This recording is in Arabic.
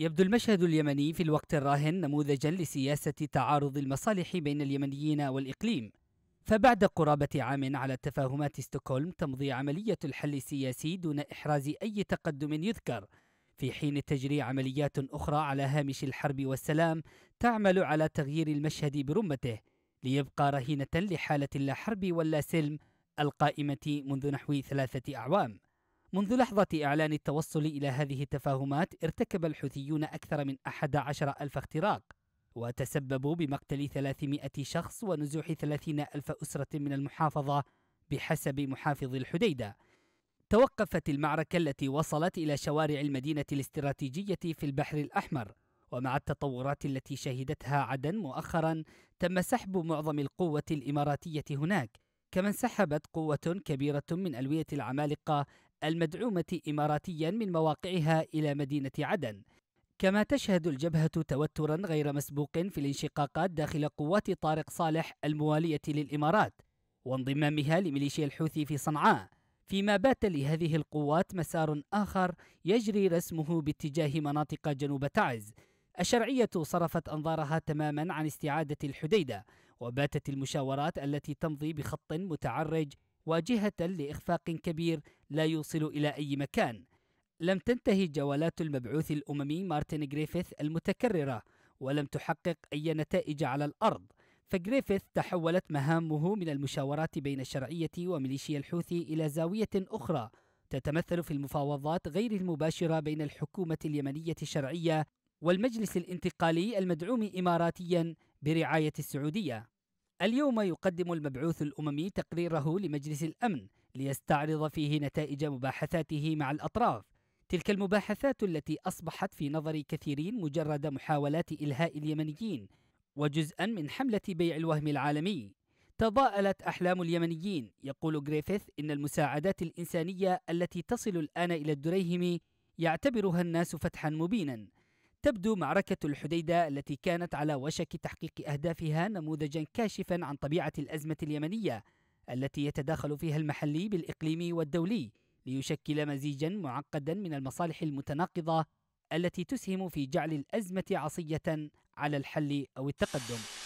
يبدو المشهد اليمني في الوقت الراهن نموذجا لسياسة تعارض المصالح بين اليمنيين والإقليم فبعد قرابة عام على تفاهمات ستوكهولم تمضي عملية الحل السياسي دون إحراز أي تقدم يذكر في حين تجري عمليات أخرى على هامش الحرب والسلام تعمل على تغيير المشهد برمته ليبقى رهينة لحالة لا حرب ولا سلم القائمة منذ نحو ثلاثة أعوام منذ لحظة إعلان التوصل إلى هذه التفاهمات ارتكب الحوثيون أكثر من 11 ألف اختراق وتسببوا بمقتل 300 شخص ونزوح 30 ألف أسرة من المحافظة بحسب محافظ الحديدة توقفت المعركة التي وصلت إلى شوارع المدينة الاستراتيجية في البحر الأحمر ومع التطورات التي شهدتها عدن مؤخرا تم سحب معظم القوة الإماراتية هناك كما انسحبت قوة كبيرة من ألوية العمالقة المدعومة إماراتيا من مواقعها إلى مدينة عدن كما تشهد الجبهة توترا غير مسبوق في الانشقاقات داخل قوات طارق صالح الموالية للإمارات وانضمامها لميليشيا الحوثي في صنعاء فيما بات لهذه القوات مسار آخر يجري رسمه باتجاه مناطق جنوب تعز الشرعية صرفت أنظارها تماما عن استعادة الحديدة وباتت المشاورات التي تمضي بخط متعرج واجهة لإخفاق كبير لا يوصل إلى أي مكان. لم تنتهي جولات المبعوث الأممي مارتن جريفيث المتكررة ولم تحقق أي نتائج على الأرض فجريفيث تحولت مهامه من المشاورات بين الشرعية وميليشيا الحوثي إلى زاوية أخرى تتمثل في المفاوضات غير المباشرة بين الحكومة اليمنية الشرعية والمجلس الانتقالي المدعوم إماراتيا برعاية السعودية اليوم يقدم المبعوث الأممي تقريره لمجلس الأمن ليستعرض فيه نتائج مباحثاته مع الأطراف تلك المباحثات التي أصبحت في نظر كثيرين مجرد محاولات إلهاء اليمنيين وجزءا من حملة بيع الوهم العالمي تضاءلت أحلام اليمنيين يقول غريفيث إن المساعدات الإنسانية التي تصل الآن إلى الدريهم يعتبرها الناس فتحا مبينا تبدو معركة الحديدة التي كانت على وشك تحقيق أهدافها نموذجا كاشفا عن طبيعة الأزمة اليمنية التي يتداخل فيها المحلي بالإقليمي والدولي ليشكل مزيجا معقدا من المصالح المتناقضة التي تسهم في جعل الأزمة عصية على الحل أو التقدم